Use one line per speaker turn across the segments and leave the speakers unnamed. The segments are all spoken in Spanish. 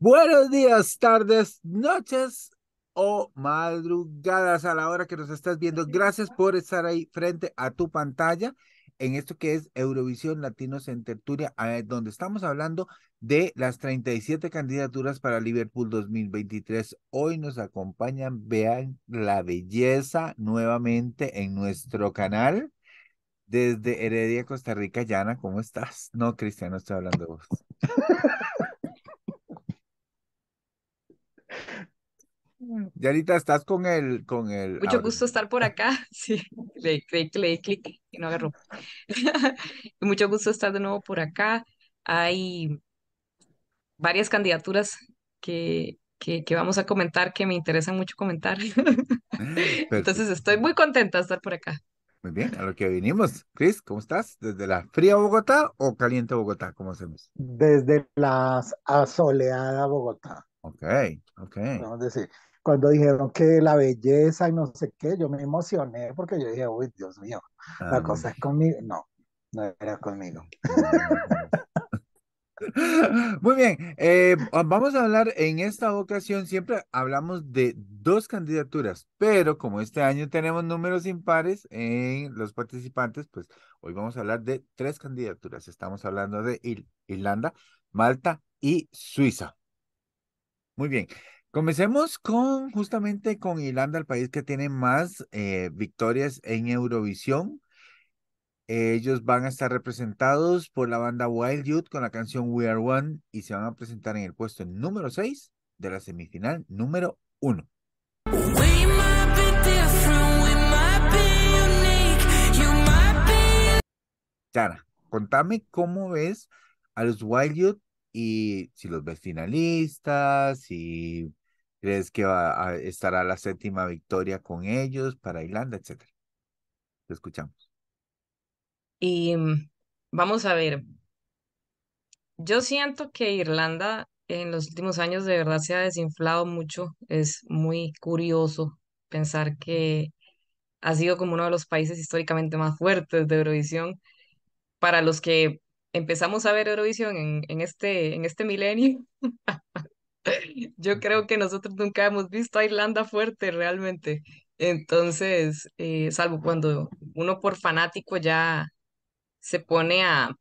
Buenos días, tardes, noches o madrugadas a la hora que nos estás viendo. Gracias por estar ahí frente a tu pantalla en esto que es Eurovisión Latinos en Tertulia, eh, donde estamos hablando de las 37 candidaturas para Liverpool 2023. Hoy nos acompañan, vean la belleza nuevamente en nuestro canal. Desde Heredia, Costa Rica, Yana, ¿cómo estás? No, Cristian, no estoy hablando de vos. Y ahorita estás con el... Con el Mucho
gusto estar por acá. Sí, le di clic y no agarró. Mucho gusto estar de nuevo por acá. Hay varias candidaturas que, que, que, vamos a comentar que me interesan mucho comentar. Mm,
Entonces
estoy muy contenta de estar por acá.
Muy bien, a lo que vinimos. Chris, ¿cómo estás? ¿Desde la fría Bogotá o caliente Bogotá? ¿Cómo hacemos?
Desde la asoleada Bogotá.
Ok, ok. Vamos a decir,
cuando dijeron que la belleza y no sé qué, yo me emocioné porque yo dije, uy, Dios mío,
la ah, cosa es conmigo. No, no era conmigo. Muy bien, eh, vamos a hablar en esta ocasión, siempre hablamos de dos candidaturas, pero como este año tenemos números impares en los participantes, pues hoy vamos a hablar de tres candidaturas. Estamos hablando de Irlanda, Malta y Suiza. Muy bien, Comencemos con justamente con Irlanda, el país que tiene más eh, victorias en Eurovisión. Ellos van a estar representados por la banda Wild Youth con la canción We Are One y se van a presentar en el puesto número 6 de la semifinal número 1. Chara, contame cómo ves a los Wild Youth y si los ves finalistas, si ¿Crees que estará la séptima victoria con ellos para Irlanda, etcétera? lo escuchamos.
Y mm, vamos a ver. Yo siento que Irlanda en los últimos años de verdad se ha desinflado mucho. Es muy curioso pensar que ha sido como uno de los países históricamente más fuertes de Eurovisión. Para los que empezamos a ver Eurovisión en este, en este milenio, Yo creo que nosotros nunca hemos visto a Irlanda fuerte realmente. Entonces, eh, salvo cuando uno por fanático ya se pone a,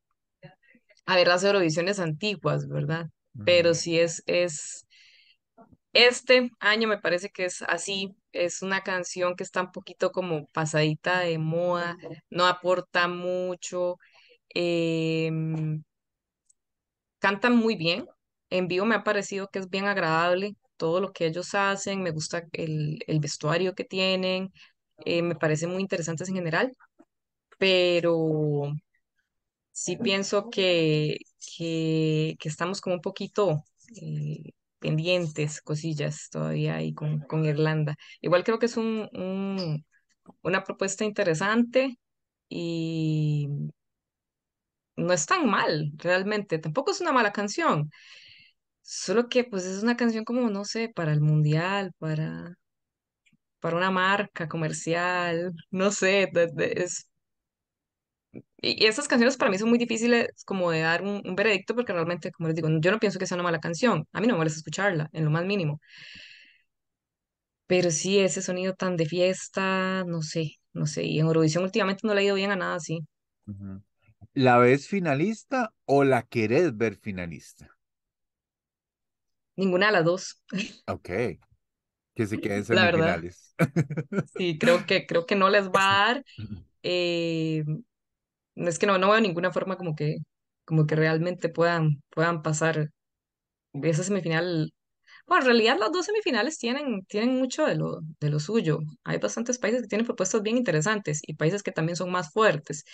a ver las Eurovisiones antiguas, ¿verdad? Pero sí es, es, este año me parece que es así, es una canción que está un poquito como pasadita de moda, no aporta mucho, em, cantan muy bien, en vivo me ha parecido que es bien agradable todo lo que ellos hacen, me gusta el, el vestuario que tienen, eh, me parece muy interesantes en general, pero sí pienso que, que, estamos como un poquito eh, pendientes, cosillas todavía ahí con, con, Irlanda. Igual creo que es un, una propuesta interesante y no es tan mal realmente, tampoco es una mala canción. Solo que pues es una canción como, no sé, para el mundial, para, para una marca comercial, no sé, Y, esas canciones para mí son muy difíciles como de dar un, veredicto porque realmente, como les digo, yo no pienso que sea una mala canción, a mí no me molesta escucharla, en lo más mínimo, pero sí ese sonido tan de fiesta, no sé, no sé, y en Eurovisión últimamente no le ha ido bien a nada así.
¿La ves finalista o la querés ver finalista?
Ninguna de las dos.
Ok. Que se queden semifinales. La
Sí, creo que, creo que no les va a dar. Eh, es que no, no veo ninguna forma como que, como que realmente puedan, puedan pasar esa semifinal. Bueno, en realidad las dos semifinales tienen, tienen mucho de lo, de lo suyo. Hay bastantes países que tienen propuestas bien interesantes y países que también son más fuertes.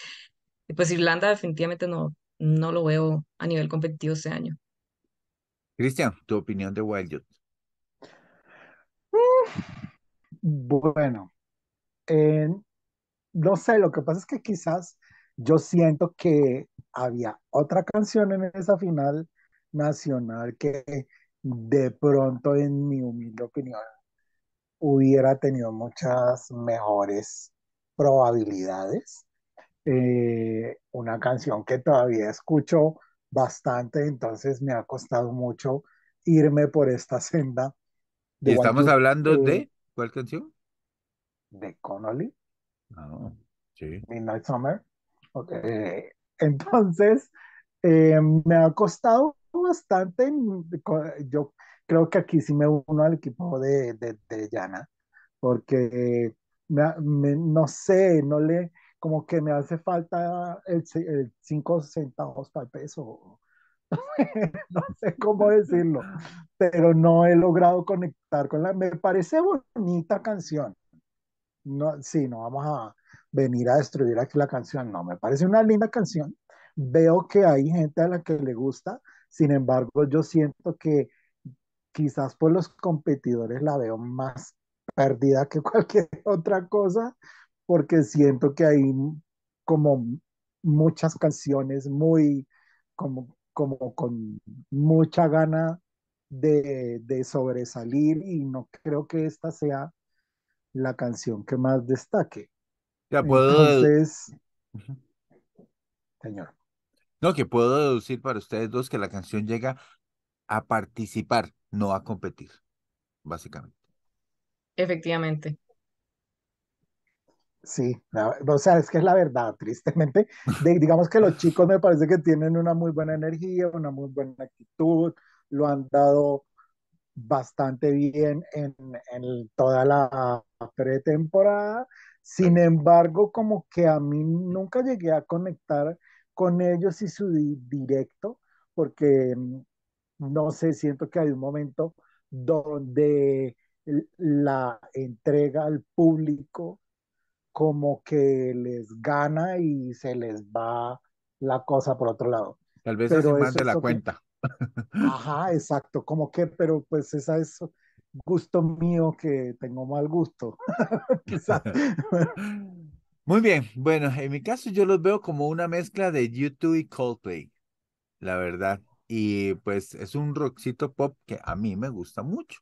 Y pues Irlanda definitivamente no, no lo veo a nivel competitivo ese año.
Cristian, tu opinión de Wild
Bueno, eh, no sé, lo que pasa es que quizás yo siento que había otra canción en esa final nacional que de pronto, en mi humilde opinión, hubiera tenido muchas mejores probabilidades. Eh, una canción que todavía escucho bastante, entonces me ha costado mucho irme por esta senda. ¿Y estamos hablando de,
cuál canción? De Connolly. Ah, sí. Midnight Summer. Okay.
Entonces, eh, me ha costado bastante. Yo creo que aquí sí me uno al equipo de, de, Yana, porque no sé, no le, como que me hace falta el, o 5 centavos para el peso. no sé cómo decirlo, pero no he logrado conectar con la... Me parece bonita canción. No, sí, no vamos a venir a destruir aquí la canción, no, me parece una linda canción. Veo que hay gente a la que le gusta, sin embargo, yo siento que quizás por los competidores la veo más perdida que cualquier otra cosa, porque siento que hay como muchas canciones muy, como, como con mucha gana de, sobresalir y no creo que esta sea la canción que más destaque. Ya puedo. Entonces, señor.
No, que puedo deducir para ustedes dos que la canción llega a participar, no a competir, básicamente.
Efectivamente. Sí, o sea, es que es
la verdad, tristemente. digamos que los chicos me parece que tienen una muy buena energía, una muy buena actitud, lo han dado bastante bien en, toda la pretemporada. Sin embargo, como que a mí nunca llegué a conectar con ellos y su directo, porque mm, no sé, siento que hay un momento donde la entrega al público como que les gana y se les va la cosa por otro lado.
Tal vez se más la cuenta.
Ajá, exacto, como que, pero pues esa es gusto mío que tengo mal gusto.
Muy bien, bueno, en mi caso yo los veo como una mezcla de YouTube y Coldplay, la verdad. Y pues es un rockcito pop que a mí me gusta mucho.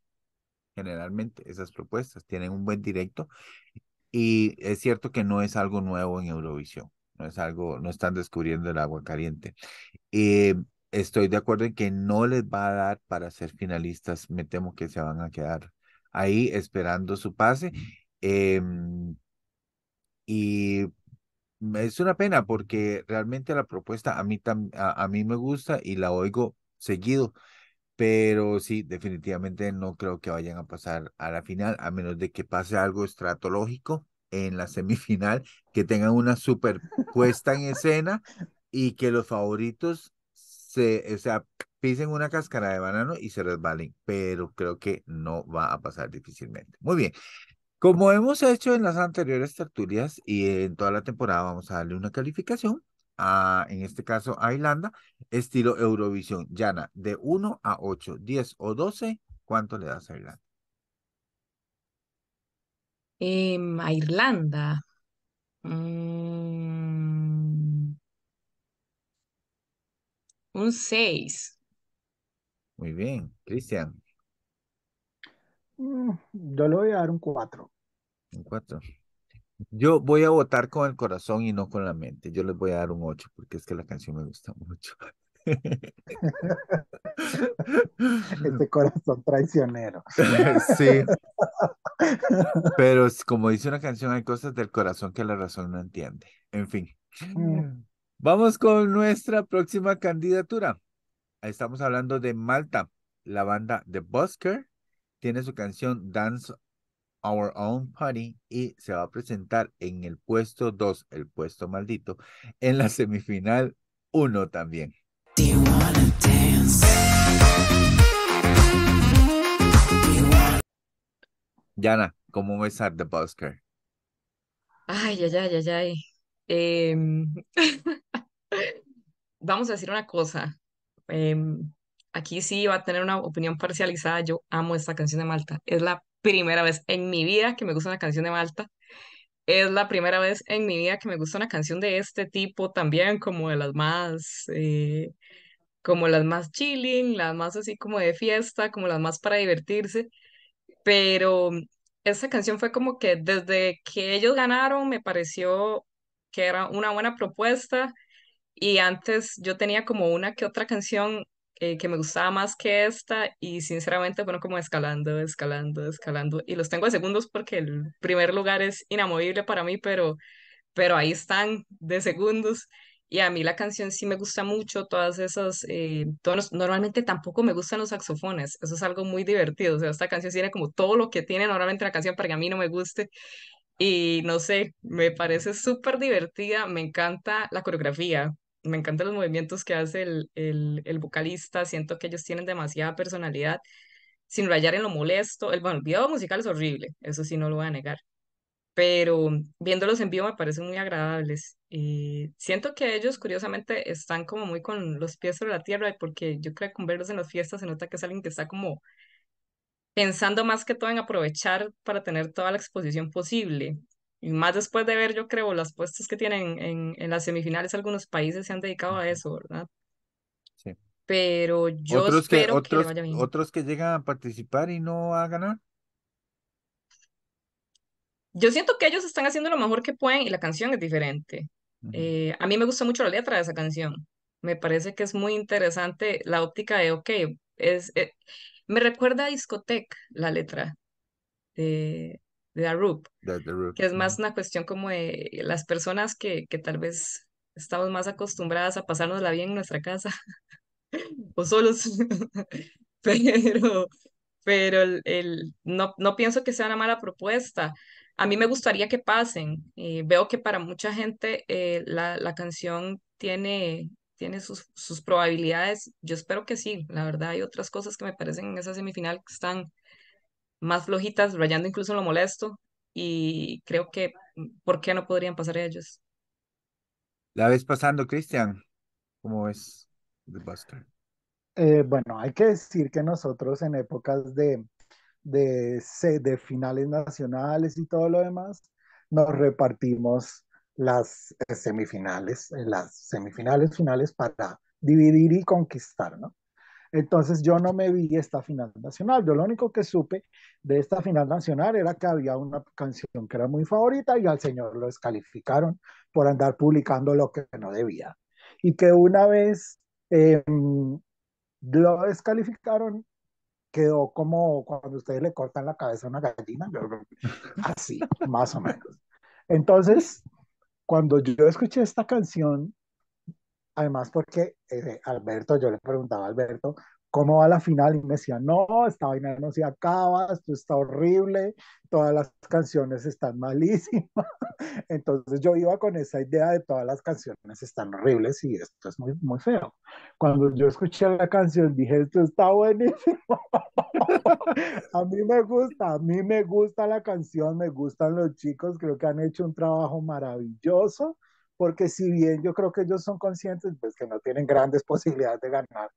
Generalmente esas propuestas tienen un buen directo y es cierto que no es algo nuevo en Eurovisión, no es algo, no están descubriendo el agua caliente. y eh, estoy de acuerdo en que no les va a dar para ser finalistas, me temo que se van a quedar ahí esperando su pase. Em, y es una pena porque realmente la propuesta a mí, a mí me gusta y la oigo seguido pero sí, definitivamente no creo que vayan a pasar a la final, a menos de que pase algo estratológico en la semifinal, que tengan una superpuesta en escena y que los favoritos se, o sea, pisen una cáscara de banano y se resbalen, pero creo que no va a pasar difícilmente. Muy bien. Como hemos hecho en las anteriores tertulias y en toda la temporada, vamos a darle una calificación a, en este caso, a Irlanda, estilo Eurovisión, Yana, de 1 a 8, 10 o 12, ¿cuánto le das a Irlanda?
Eh, a Irlanda. Mm. un 6.
Muy bien, Cristian.
Mm,
yo le voy a dar un 4.
Un 4. Yo voy a votar con el corazón y no con la mente. Yo les voy a dar un 8 porque es que la canción me gusta mucho.
Este corazón traicionero. Sí.
Pero como dice una canción, hay cosas del corazón que la razón no entiende. En fin. Mm. Vamos con nuestra próxima candidatura. Estamos hablando de Malta. La banda The Busker tiene su canción Dance Our Own Party y se va a presentar en el puesto 2, el puesto maldito, en la semifinal 1 también. Yana, ¿cómo ves a The Busker?
Ay, ay, ay, ay, ay. Em, vamos a decir una cosa. Em, aquí sí va a tener una opinión parcializada. Yo amo esta canción de Malta. Es la primera vez en mi vida que me gusta una canción de Malta. Es la primera vez en mi vida que me gusta una canción de este tipo también, como de las más, eh, como las más chilling, las más así como de fiesta, como las más para divertirse. Pero esta canción fue como que desde que ellos ganaron me pareció que era una buena propuesta y antes yo tenía como una que otra canción eh, que me gustaba más que esta y sinceramente bueno, como escalando, escalando, escalando. Y los tengo de segundos porque el primer lugar es inamovible para mí, pero, pero ahí están de segundos. Y a mí la canción sí me gusta mucho, todas esas eh, tonos. Normalmente tampoco me gustan los saxofones, eso es algo muy divertido. O sea, esta canción tiene como todo lo que tiene normalmente la canción para a mí no me guste. Y no sé, me parece súper divertida, me encanta la coreografía me encantan los movimientos que hace el, el, vocalista, siento que ellos tienen demasiada personalidad, sin rayar en lo molesto. El, bueno, el video musical es horrible, eso sí no lo voy a negar, pero viéndolos en vivo me parecen muy agradables. Y siento que ellos curiosamente están como muy con los pies sobre la tierra, porque yo creo que con verlos en las fiestas se nota que es alguien que está como pensando más que todo en aprovechar para tener toda la exposición posible. Y más después de ver, yo creo, las puestas que tienen en, las semifinales, algunos países se han dedicado a eso, ¿verdad? Sí. Pero yo otros espero que, otros,
Otros que llegan a participar y no a ganar.
Yo siento que ellos están haciendo lo mejor que pueden y la canción es diferente. Eh, a mí me gusta mucho la letra de esa canción. Me parece que es muy interesante la óptica de, ok, es, eh, me recuerda a discoteca la letra. Eh, de que es más una cuestión como de las personas que, tal vez estamos más acostumbradas a pasarnos la bien en nuestra casa o solos, pero, el, no, no pienso que sea una mala propuesta. A mí me gustaría que pasen. veo que para mucha gente eh, la, la, canción tiene, tiene sus, sus probabilidades. Yo espero que sí. La verdad hay otras cosas que me parecen en esa semifinal que están más flojitas, rayando incluso lo molesto, y creo que, ¿por qué no podrían pasar ellos?
La ves pasando, Cristian, ¿cómo es The Buster?
Eh, bueno, hay que decir que nosotros en épocas de, de, de finales nacionales y todo lo demás, nos repartimos las eh, semifinales, eh, las semifinales finales para dividir y conquistar, ¿no? Entonces yo no me vi esta final nacional. Yo lo único que supe de esta final nacional era que había una canción que era muy favorita y al señor lo descalificaron por andar publicando lo que no debía. Y que una vez em, lo descalificaron, quedó como cuando ustedes le cortan la cabeza a una gallina, así, más o menos. Entonces, cuando yo escuché esta canción, Además, porque eh, Alberto, yo le preguntaba a Alberto, ¿cómo va la final? Y me decía, no, esta vaina no se acaba, esto está horrible, todas las canciones están malísimas. Entonces yo iba con esa idea de todas las canciones están horribles y esto es muy, muy feo. Cuando yo escuché la canción dije, esto está buenísimo. a mí me gusta, a mí me gusta la canción, me gustan los chicos, creo que han hecho un trabajo maravilloso porque si bien yo creo que ellos son conscientes, pues que no tienen grandes posibilidades de ganar,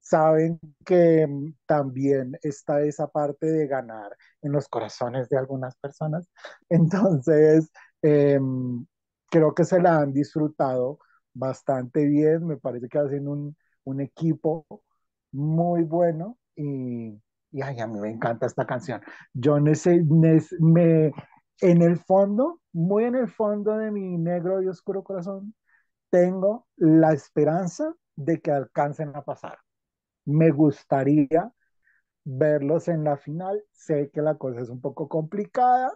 saben que mm, también está esa parte de ganar en los corazones de algunas personas. Entonces, em, creo que se la han disfrutado bastante bien, me parece que hacen un, un equipo muy bueno y, y ay, a mí me encanta esta canción. Yo nece, me en el fondo, muy en el fondo de mi negro y oscuro corazón, tengo la esperanza de que alcancen a pasar. Me gustaría verlos en la final. Sé que la cosa es un poco complicada,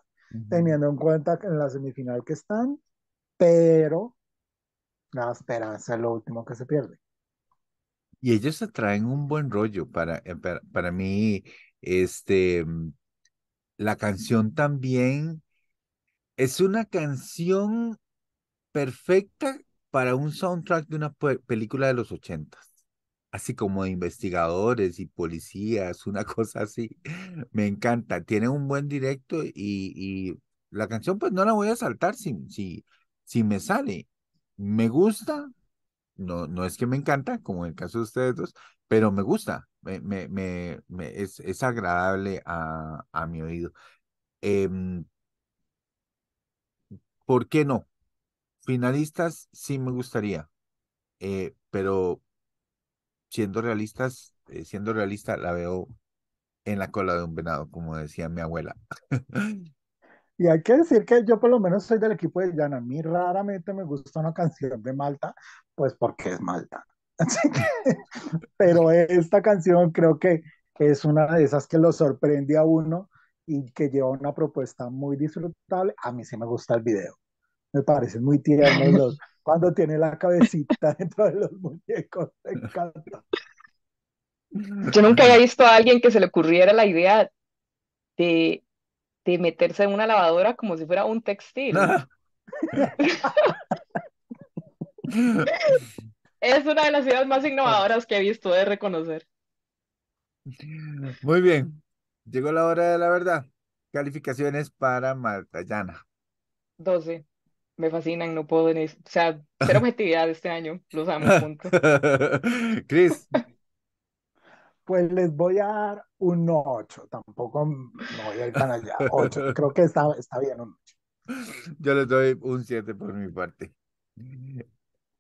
teniendo en cuenta que en la semifinal que están, pero la esperanza es lo último que se pierde.
Y ellos se traen un buen rollo para, eh, para, para mí, este, mm, la canción también es una canción perfecta para un soundtrack de una película de los ochentas. Así como de investigadores y policías, una cosa así. Me encanta. Tiene un buen directo y, la canción pues no la voy a saltar si, si, si me sale. Me gusta. No, no es que me encanta, como en el caso de ustedes dos, pero me gusta. Me, me, me, es, agradable a, a mi oído. Em, ¿Por qué no? Finalistas sí me gustaría, eh, pero siendo realistas, eh, siendo realista, la veo en la cola de un venado, como decía mi abuela.
Y hay que decir que yo por lo menos soy del equipo de Llana. A mí raramente me gusta una canción de Malta, pues porque es Malta. pero esta canción creo que es una de esas que lo sorprende a uno y que lleva una propuesta muy disfrutable. A mí sí me gusta el video. Me parece muy tierno cuando tiene la cabecita dentro de los muñecos. Me encanta.
Yo nunca había visto a alguien que se le ocurriera la idea de, de meterse en una lavadora como si fuera un textil. es una de las ideas más innovadoras que he visto de reconocer.
Muy bien, Llegó la hora de la verdad. Calificaciones para Marta Llana.
12. Me fascinan, no puedo. Ni... O sea, pero objetividad este año. Los amo, juntos.
Cris.
Pues les voy a dar un
8. Tampoco me voy a ir tan allá.
8. Creo
que está, está bien un
8. Yo les doy un 7 por mi parte.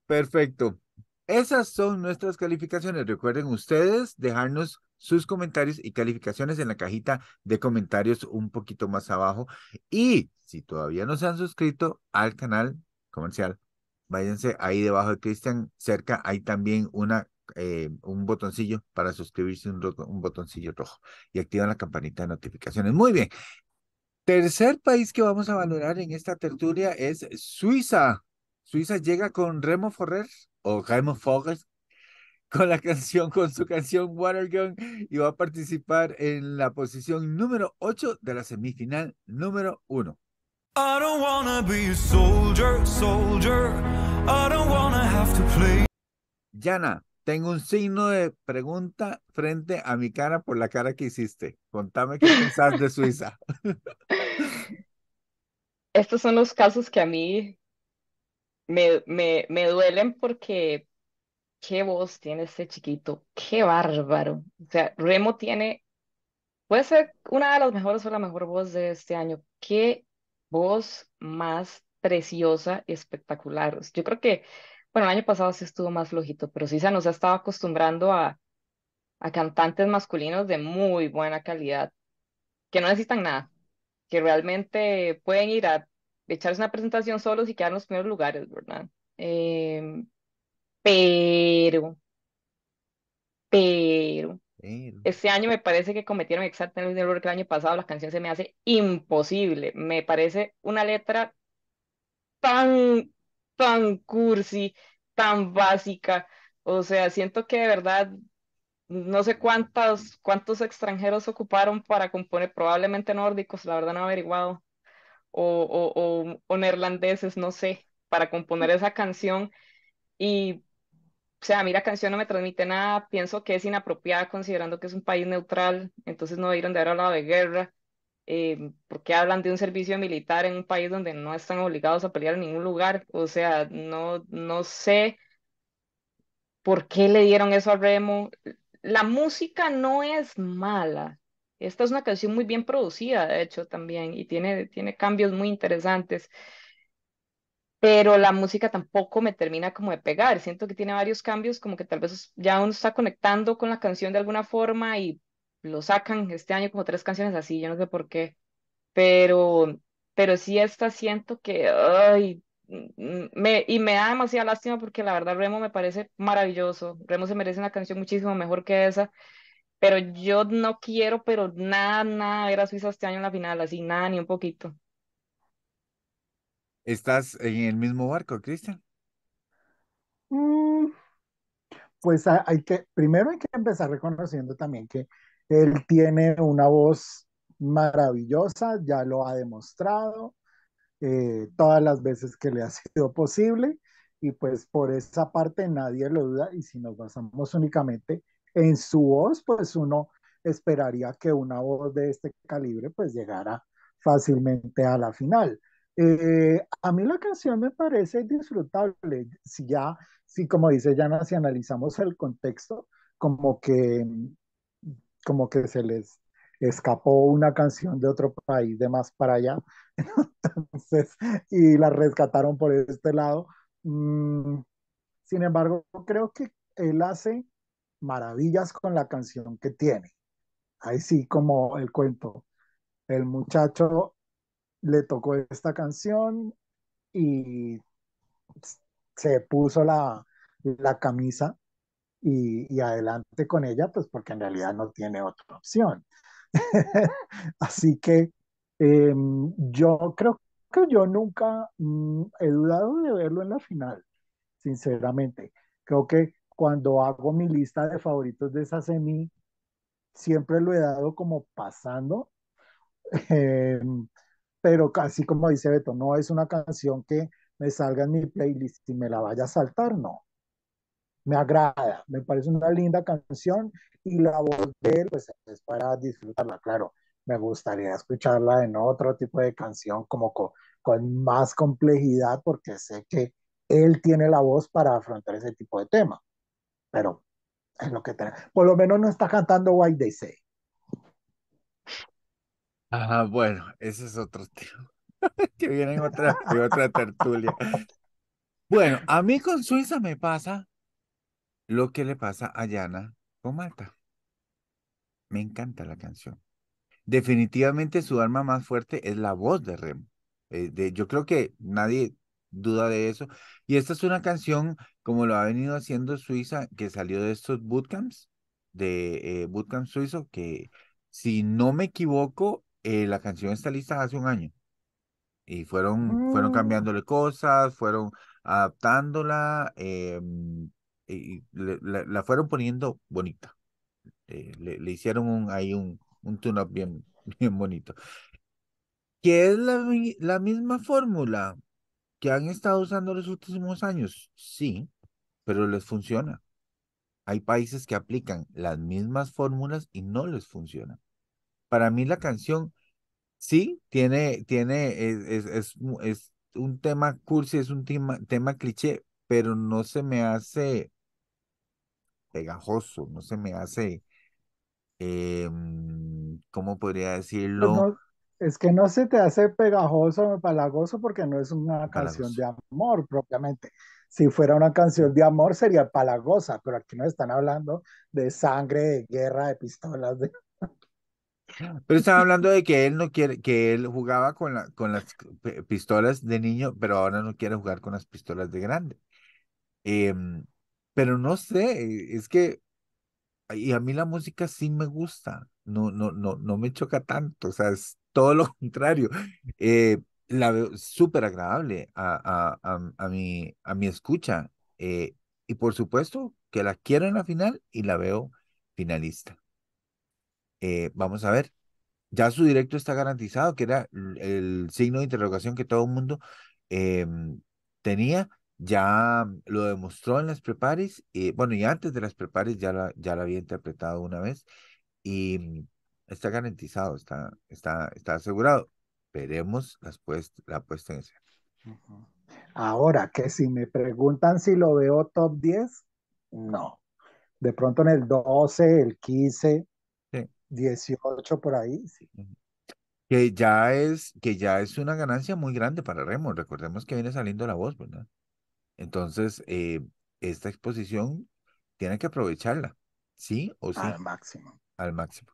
Perfecto. Esas son nuestras calificaciones. Recuerden ustedes dejarnos sus comentarios y calificaciones en la cajita de comentarios un poquito más abajo. Y si todavía no se han suscrito al canal comercial, váyanse ahí debajo de Cristian, cerca hay también una eh, un botoncillo para suscribirse, un, un, botoncillo rojo y activan la campanita de notificaciones. Muy bien. Tercer país que vamos a valorar en esta tertulia es Suiza. Suiza llega con Remo Forrer o Jaime Forrest con la canción, con su canción Watergun y va a participar en la posición número 8 de la semifinal número 1.
I don't wanna be a soldier, soldier.
I don't wanna have to play. Yana, tengo un signo de pregunta frente a mi cara por la cara que hiciste. Contame qué pensás de Suiza.
Estos son los casos que a mí me, me, duelen porque qué voz tiene este chiquito, qué bárbaro. O sea, Remo tiene, puede ser una de las mejores o la mejor voz de este año. Qué voz más preciosa y espectacular. Yo creo que, bueno, el año pasado sí estuvo más flojito, pero sí se nos ha estado acostumbrando a, a cantantes masculinos de muy buena calidad, que no necesitan nada, que realmente pueden ir a echarse una presentación solo y quedar en los primeros lugares, ¿verdad? Em, pero, pero, este año me parece que cometieron exactamente el error que el año pasado, la canción se me hace imposible, me parece una letra tan, tan cursi, tan básica, o sea, siento que de verdad no sé cuántos, cuántos extranjeros ocuparon para componer, probablemente nórdicos, la verdad no he averiguado, o, o, neerlandeses, no sé, para componer esa canción. Y, o sea, a la canción no me transmite nada, pienso que es inapropiada considerando que es un país neutral, entonces no debieron de haber hablado de guerra. Eh, porque hablan de un servicio militar en un país donde no están obligados a pelear en ningún lugar? O sea, no, no sé por qué le dieron eso a Remo. La música no es mala, esta es una canción muy bien producida, de hecho, también, y tiene, tiene cambios muy interesantes. Pero la música tampoco me termina como de pegar. Siento que tiene varios cambios, como que tal vez ya uno está conectando con la canción de alguna forma y lo sacan este año como tres canciones así, yo no sé por qué. Pero, pero sí, esta siento que, ay, me, y me da demasiada lástima porque la verdad Remo me parece maravilloso. Remo se merece una canción muchísimo mejor que esa pero yo no quiero, pero nada, nada era a Suiza este año en la final, así nada, ni un poquito.
¿Estás en el mismo barco, Cristian?
Mm, pues ah, hay que, primero hay que empezar
reconociendo también que él tiene una voz maravillosa, ya lo ha demostrado eh, todas las veces que le ha sido posible y pues por esa parte nadie lo duda y si nos basamos únicamente en su voz, pues uno esperaría que una voz de este calibre pues llegara fácilmente a la final. Eh, a mí la canción me parece disfrutable, si ya, si como dice Yana, si analizamos el contexto, como que, como que se les escapó una canción de otro país de más para allá, entonces, y la rescataron por este lado. Mm, sin embargo, creo que él hace maravillas con la canción que tiene. Ahí sí, como el cuento, el muchacho le tocó esta canción y se puso la, la camisa y, adelante con ella, pues porque en realidad no tiene otra opción. Así que em, yo creo que yo nunca mm, he dudado de verlo en la final, sinceramente. Creo que cuando hago mi lista de favoritos de esa semi, siempre lo he dado como pasando, em, pero así como dice Beto, no es una canción que me salga en mi playlist y me la vaya a saltar, no. Me agrada, me parece una linda canción y la voz de él, pues es para disfrutarla, claro. Me gustaría escucharla en otro tipo de canción, como con, con más complejidad, porque sé que él tiene la voz para afrontar ese tipo de tema pero es lo que trae. Por lo menos no está cantando White They Say.
Ah, bueno, ese es otro tema. que viene otra, otra tertulia. Bueno, a mí con Suiza me pasa lo que le pasa a Yana o Me encanta la canción. Definitivamente su arma más fuerte es la voz de Remo. Eh, de, yo creo que nadie duda de eso. Y esta es una canción, como lo ha venido haciendo Suiza, que salió de estos bootcamps, de eh, Bootcamp Suizo, que si no me equivoco, eh, la canción está lista hace un año. Y fueron, fueron mm. cambiándole cosas, fueron adaptándola, em, y la, fueron poniendo bonita. Eh, le, hicieron un, ahí un, un tune-up bien, bien bonito. Que es la, la misma fórmula, que han estado usando los últimos años, sí, pero les funciona. Hay países que aplican las mismas fórmulas y no les funciona. Para mí la canción sí tiene, tiene, es, un tema cursi, es un tema, tema cliché, pero no se me hace pegajoso, no se me hace, em, ¿cómo podría decirlo?
Es que no se te hace pegajoso o palagoso porque no es una canción de amor propiamente. Si fuera una canción de amor sería palagosa, pero aquí no están hablando de sangre, de guerra, de pistolas, de...
Pero están hablando de que él no quiere, que él jugaba con, la, con las pistolas de niño, pero ahora no quiere jugar con las pistolas de grande. Em, pero no sé, es que y a mí la música sí me gusta, no, no, no, no me choca tanto, o sea, todo lo contrario. Eh, la veo súper agradable a, a, a, a, mi, a mi escucha. Eh, y por supuesto que la quiero en la final y la veo finalista. Eh, vamos a ver. Ya su directo está garantizado, que era el signo de interrogación que todo el mundo em, tenía. Ya lo demostró en las prepares. bueno, y antes de las prepares ya la, ya la había interpretado una vez. Y está garantizado, está, está, está asegurado. Veremos la puesta en escena.
Ahora, que si me preguntan si lo veo top 10, no. De pronto en el 12, el 15, 18 por ahí,
Que ya es, que ya es una ganancia muy grande para Remo. Recordemos que viene saliendo la voz, ¿verdad? Entonces, eh, esta exposición tiene que aprovecharla, ¿sí o sí? Al máximo. Al máximo.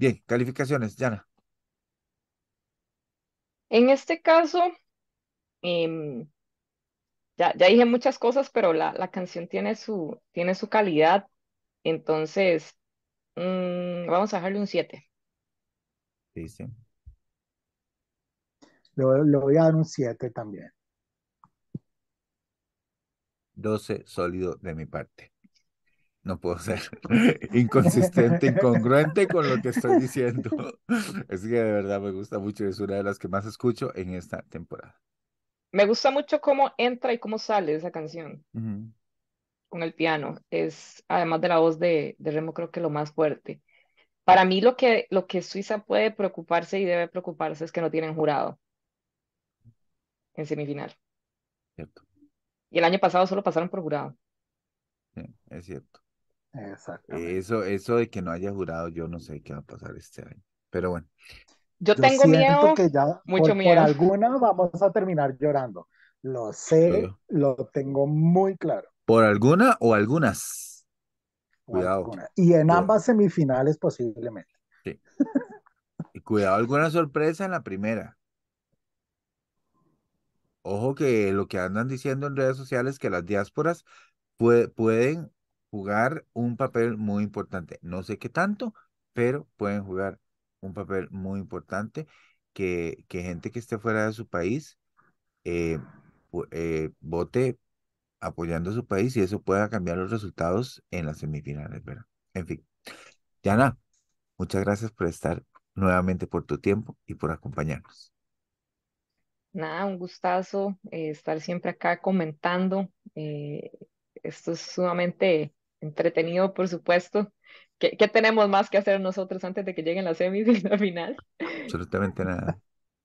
Bien, calificaciones, Yana.
En este caso, em, ya, dije muchas cosas, pero la, la, canción tiene su, tiene su calidad. Entonces, mm, vamos a dejarle un 7.
Sí,
Lo, lo voy a dar un 7 también.
12 sólido de mi parte no puedo ser inconsistente, incongruente con lo que estoy diciendo. Es que de verdad me gusta mucho, es una de las que más escucho en esta temporada.
Me gusta mucho cómo entra y cómo sale esa canción con el piano. Es, además de la voz de, Remo, creo que lo más fuerte. Para mí lo que, lo que Suiza puede preocuparse y debe preocuparse es que no tienen jurado en semifinal.
Y
el año pasado solo pasaron por jurado. es cierto. Exacto.
Eso, eso de que no haya jurado, yo no sé qué va a pasar este año. Pero bueno.
Yo, tengo
miedo. Que mucho por, miedo. Por alguna vamos a terminar llorando. Lo sé, lo tengo muy claro.
¿Por alguna o algunas? Cuidado.
Y en ambas semifinales posiblemente.
Sí. y cuidado, alguna sorpresa en la primera. Ojo que lo que andan diciendo en redes sociales que las diásporas pueden jugar un papel muy importante. No sé qué tanto, pero pueden jugar un papel muy importante que, que gente que esté fuera de su país eh, eh, vote apoyando a su país y eso pueda cambiar los resultados en las semifinales, ¿verdad? En fin. Diana, muchas gracias por estar nuevamente por tu tiempo y por acompañarnos.
Nada, un gustazo eh, estar siempre acá comentando. esto es sumamente entretenido, por supuesto. ¿Qué, ¿Qué, tenemos más que hacer nosotros antes de que lleguen las semis y la final?
Absolutamente nada.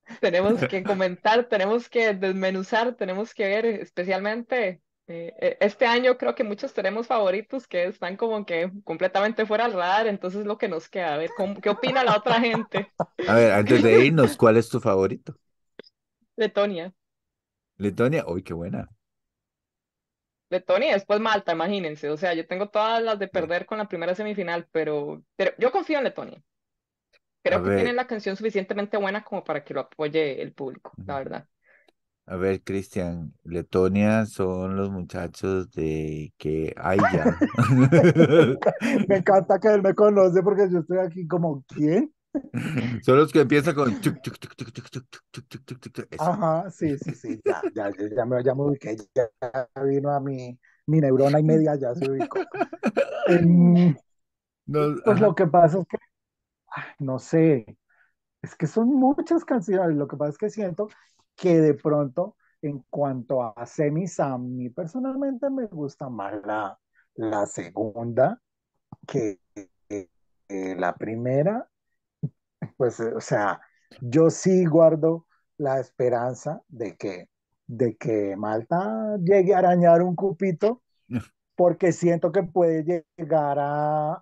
tenemos que comentar, tenemos que desmenuzar, tenemos que ver especialmente eh, eh, este año creo que muchos tenemos favoritos que están como que completamente fuera al radar, entonces lo que nos queda, a ver, ¿qué opina la otra gente?
A ver, antes de irnos, ¿cuál es tu favorito? Letonia. Letonia, uy, qué buena.
Letonia, después Malta, imagínense. O sea, yo tengo todas las de perder con la primera semifinal, pero, yo confío en Letonia. Creo que tienen la canción suficientemente buena como para que lo apoye el público, la verdad.
A ver, Cristian, Letonia son los muchachos de que hay ya.
me encanta
que él me conoce porque yo estoy aquí como, ¿quién?
Son los que empiezan con.
Ajá, sí, sí, sí. Ya, ya, ya, me, ya me ubiqué. Ya vino a mi, neurona y media, ya se ubicó. pues lo que pasa es que. no sé. Es que son muchas canciones. Lo que pasa es que siento que de pronto, en cuanto a Semi Sam, mí personalmente me gusta más la, la segunda que la primera pues, eh, o sea, yo sí guardo la esperanza de que, de que Malta llegue a arañar un cupito, porque siento que puede llegar a,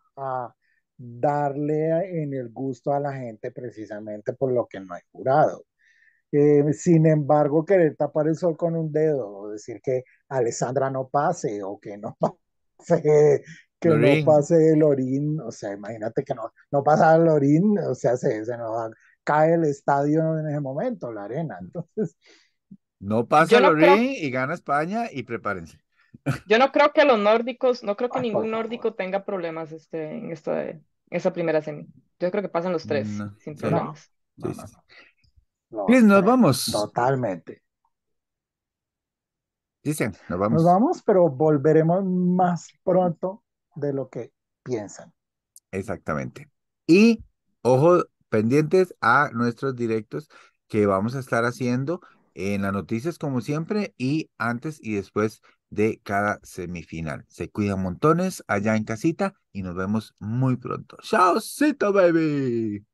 darle en el gusto a la gente precisamente por lo que no he jurado. Eh, sin embargo, querer tapar el sol con un dedo, o decir que Alessandra no pase o que no pase que no pase el o sea, imagínate que no, no pasa Lorín, o sea, se, se nos cae el estadio en ese
momento, la arena, entonces...
No pasa el y gana España y prepárense.
Yo no creo que los nórdicos, no creo que ah, ningún nórdico tenga problemas este, en, esta, esa primera semi. Yo creo que pasan los tres, sin problemas. No, nos vamos.
Totalmente. Dicen nos vamos. Nos vamos, pero volveremos más pronto de lo que
piensan. Exactamente. Y ojo pendientes a nuestros directos que vamos a estar haciendo en las noticias como siempre y antes y después de cada semifinal. Se cuidan montones allá en casita y nos vemos muy pronto. ¡Chao, baby!